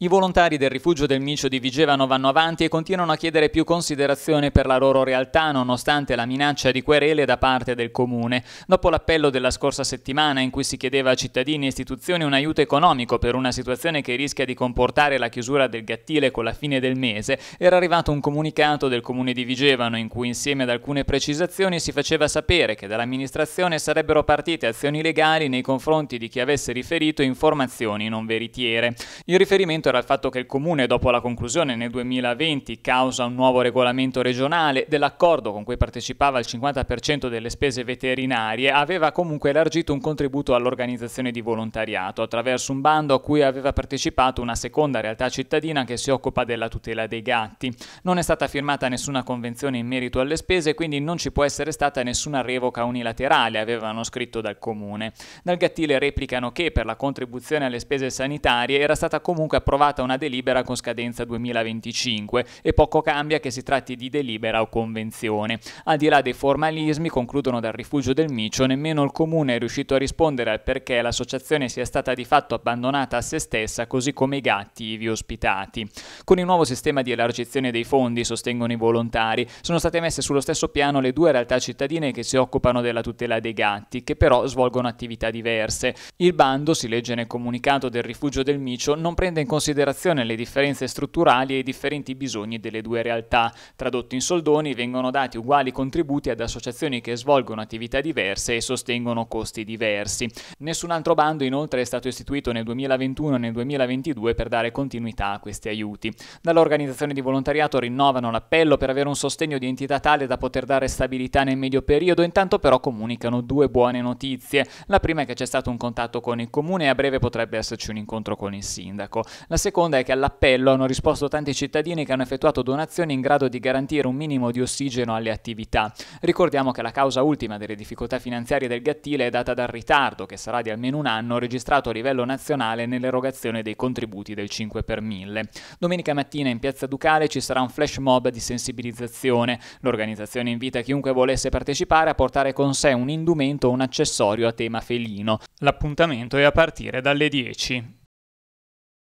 I volontari del rifugio del Micio di Vigevano vanno avanti e continuano a chiedere più considerazione per la loro realtà nonostante la minaccia di querele da parte del comune. Dopo l'appello della scorsa settimana in cui si chiedeva a cittadini e istituzioni un aiuto economico per una situazione che rischia di comportare la chiusura del gattile con la fine del mese, era arrivato un comunicato del comune di Vigevano in cui insieme ad alcune precisazioni si faceva sapere che dall'amministrazione sarebbero partite azioni legali nei confronti di chi avesse riferito informazioni non veritiere. Il riferimento era il fatto che il Comune, dopo la conclusione nel 2020, causa un nuovo regolamento regionale, dell'accordo con cui partecipava il 50% delle spese veterinarie, aveva comunque elargito un contributo all'organizzazione di volontariato attraverso un bando a cui aveva partecipato una seconda realtà cittadina che si occupa della tutela dei gatti. Non è stata firmata nessuna convenzione in merito alle spese, quindi non ci può essere stata nessuna revoca unilaterale, avevano scritto dal Comune. Dal gattile replicano che per la contribuzione alle spese sanitarie era stata comunque approvata approvata una delibera con scadenza 2025 e poco cambia che si tratti di delibera o convenzione. Al di là dei formalismi, concludono dal rifugio del Micio, nemmeno il comune è riuscito a rispondere al perché l'associazione sia stata di fatto abbandonata a se stessa così come i gatti ivi ospitati. Con il nuovo sistema di elargizione dei fondi, sostengono i volontari, sono state messe sullo stesso piano le due realtà cittadine che si occupano della tutela dei gatti, che però svolgono attività diverse. Il bando, si legge nel comunicato del rifugio del Micio, non prende in considerazione considerazione le differenze strutturali e i differenti bisogni delle due realtà. Tradotto in soldoni, vengono dati uguali contributi ad associazioni che svolgono attività diverse e sostengono costi diversi. Nessun altro bando inoltre è stato istituito nel 2021 e nel 2022 per dare continuità a questi aiuti. Dall'organizzazione di volontariato rinnovano l'appello per avere un sostegno di entità tale da poter dare stabilità nel medio periodo, intanto però comunicano due buone notizie. La prima è che c'è stato un contatto con il comune e a breve potrebbe esserci un incontro con il sindaco. La la seconda è che all'appello hanno risposto tanti cittadini che hanno effettuato donazioni in grado di garantire un minimo di ossigeno alle attività. Ricordiamo che la causa ultima delle difficoltà finanziarie del Gattile è data dal ritardo, che sarà di almeno un anno, registrato a livello nazionale nell'erogazione dei contributi del 5 per 1000. Domenica mattina in Piazza Ducale ci sarà un flash mob di sensibilizzazione. L'organizzazione invita chiunque volesse partecipare a portare con sé un indumento o un accessorio a tema felino. L'appuntamento è a partire dalle 10.